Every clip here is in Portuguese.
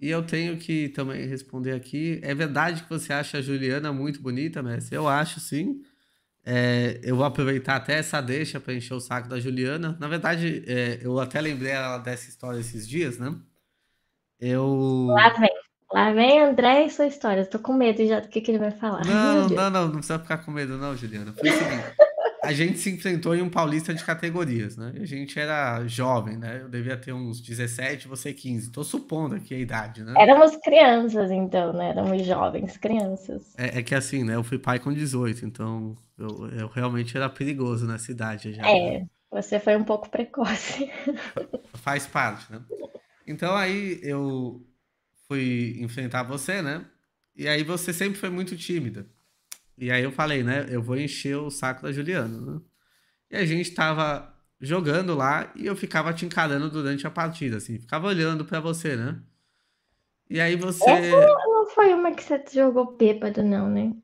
E eu tenho que também responder aqui. É verdade que você acha a Juliana muito bonita, mestre? Eu acho, sim. É, eu vou aproveitar até essa deixa para encher o saco da Juliana. Na verdade, é, eu até lembrei ela dessa história esses dias, né? Eu. Lá vem. Lá vem André e sua história. Eu tô com medo já do que, que ele vai falar. Não, não, não, não precisa ficar com medo, não, Juliana. Foi o seguinte a gente se enfrentou em um paulista de categorias, né? A gente era jovem, né? Eu devia ter uns 17, você 15. Tô supondo aqui a idade, né? Éramos crianças, então, né? Éramos jovens, crianças. É, é que assim, né? Eu fui pai com 18, então eu, eu realmente era perigoso na cidade já. É, você foi um pouco precoce. Faz parte, né? Então aí eu fui enfrentar você, né? E aí você sempre foi muito tímida. E aí eu falei, né? Eu vou encher o saco da Juliana. Né? E a gente tava jogando lá e eu ficava te encarando durante a partida, assim. Ficava olhando para você, né? E aí você. Essa não foi uma que você jogou bêbado, não, né?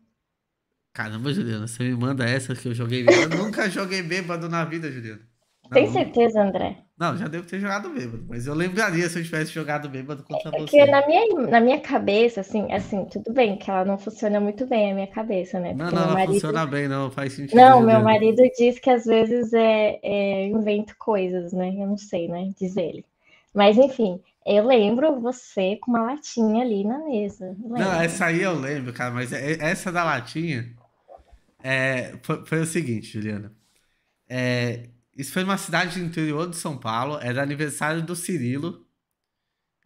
Caramba, Juliana, você me manda essa que eu joguei bêbado. eu nunca joguei bêbado na vida, Juliana. Tem certeza, André? Não, já devo ter jogado bêbado, mas eu lembraria se eu tivesse jogado bêbado contra é, você. Porque assim. na minha, na minha cabeça, assim, assim, tudo bem que ela não funciona muito bem a minha cabeça, né? Porque não, não, marido... funciona bem, não, faz sentido. Não, né, meu marido diz que às vezes é, é, invento coisas, né? Eu não sei, né? Diz ele. Mas enfim, eu lembro você com uma latinha ali na mesa. Não, essa aí eu lembro, cara, mas é, é, essa da latinha é, foi, foi o seguinte, Juliana. É, isso foi numa cidade do interior de São Paulo, era é aniversário do Cirilo.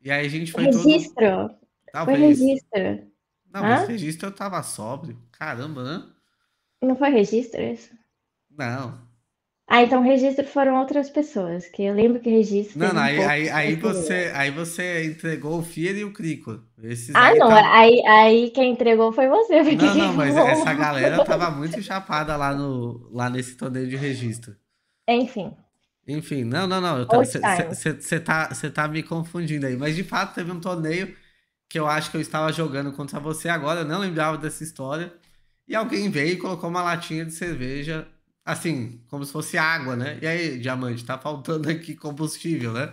E aí a gente foi. Registro! Todo... Talvez. Foi registro. Não, Hã? mas registro eu tava sóbrio. Caramba, né? Não foi registro isso? Não. Ah, então registro foram outras pessoas, que eu lembro que registro. Não, não, um aí, aí, aí você, aí você entregou o Fier e o Crico. Esses ah, aí não, tavam... aí, aí quem entregou foi você. Não, não, mas essa galera tava muito chapada lá, no, lá nesse torneio de registro. Enfim. Enfim, não, não, não. Você tá, cê tá me confundindo aí. Mas de fato, teve um torneio que eu acho que eu estava jogando contra você agora, eu não lembrava dessa história. E alguém veio e colocou uma latinha de cerveja, assim, como se fosse água, né? E aí, diamante, tá faltando aqui combustível, né?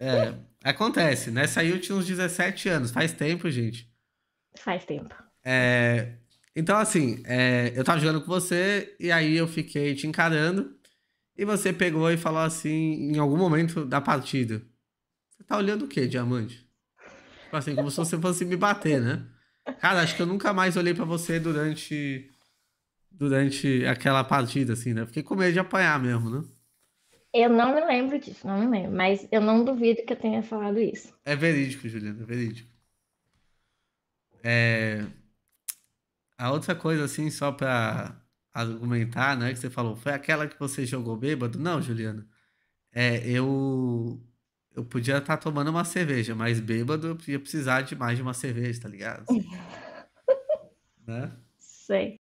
É, acontece, né? Saiu tinha uns 17 anos, faz tempo, gente. Faz tempo. É, então, assim, é, eu tava jogando com você e aí eu fiquei te encarando. E você pegou e falou assim, em algum momento da partida. Você tá olhando o quê, diamante? Tipo assim, como se você fosse me bater, né? Cara, acho que eu nunca mais olhei para você durante durante aquela partida, assim, né? Fiquei com medo de apanhar mesmo, né? Eu não me lembro disso, não me lembro. Mas eu não duvido que eu tenha falado isso. É verídico, Juliana, é verídico. É... A outra coisa, assim, só pra argumentar, né? Que você falou, foi aquela que você jogou bêbado? Não, Juliana. É, eu eu podia estar tá tomando uma cerveja, mas bêbado eu podia precisar de mais de uma cerveja, tá ligado? né? Sei.